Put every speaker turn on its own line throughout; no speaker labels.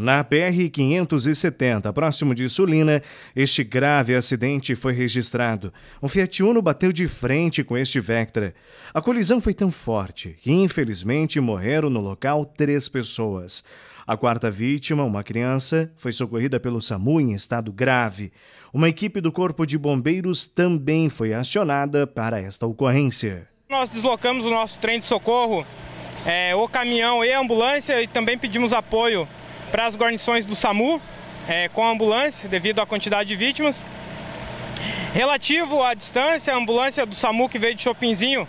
Na PR 570 próximo de Sulina, este grave acidente foi registrado. Um Fiat Uno bateu de frente com este Vectra. A colisão foi tão forte que, infelizmente, morreram no local três pessoas. A quarta vítima, uma criança, foi socorrida pelo SAMU em estado grave. Uma equipe do Corpo de Bombeiros também foi acionada para esta ocorrência.
Nós deslocamos o nosso trem de socorro, é, o caminhão e a ambulância e também pedimos apoio para as guarnições do SAMU é, com a ambulância, devido à quantidade de vítimas. Relativo à distância, a ambulância do SAMU que veio de Chopinzinho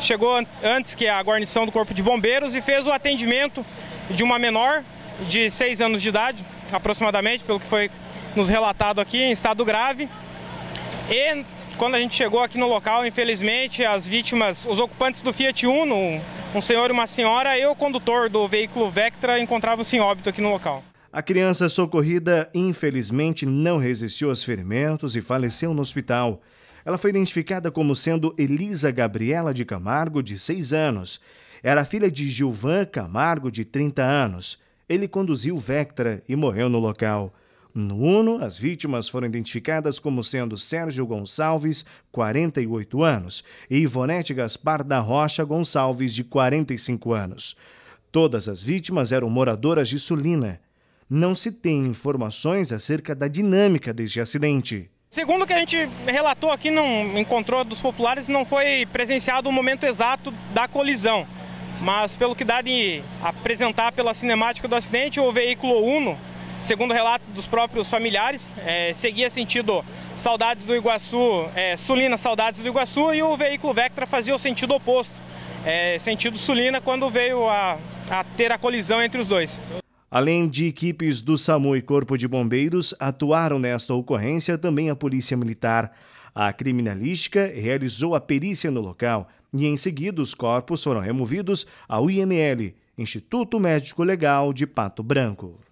chegou antes que a guarnição do Corpo de Bombeiros e fez o atendimento de uma menor de 6 anos de idade, aproximadamente, pelo que foi nos relatado aqui, em estado grave. E quando a gente chegou aqui no local, infelizmente, as vítimas, os ocupantes do Fiat Uno, um, senhor e uma senhora, eu, condutor do veículo Vectra, encontravam-se em óbito aqui no local.
A criança socorrida, infelizmente, não resistiu aos ferimentos e faleceu no hospital. Ela foi identificada como sendo Elisa Gabriela de Camargo, de 6 anos. Era filha de Gilvan Camargo, de 30 anos. Ele conduziu Vectra e morreu no local. No Uno, as vítimas foram identificadas como sendo Sérgio Gonçalves, 48 anos, e Ivonete Gaspar da Rocha Gonçalves, de 45 anos. Todas as vítimas eram moradoras de Sulina. Não se tem informações acerca da dinâmica deste acidente.
Segundo o que a gente relatou aqui, não encontrou dos populares, não foi presenciado o momento exato da colisão. Mas pelo que dá de apresentar pela cinemática do acidente, o veículo Uno Segundo relato dos próprios familiares, é, seguia sentido Saudades do Iguaçu, é, Sulina Saudades do Iguaçu e o veículo Vectra fazia o sentido oposto, é, sentido Sulina, quando veio a, a ter a colisão entre os dois.
Além de equipes do SAMU e Corpo de Bombeiros, atuaram nesta ocorrência também a Polícia Militar. A criminalística realizou a perícia no local e, em seguida, os corpos foram removidos ao IML, Instituto Médico Legal de Pato Branco.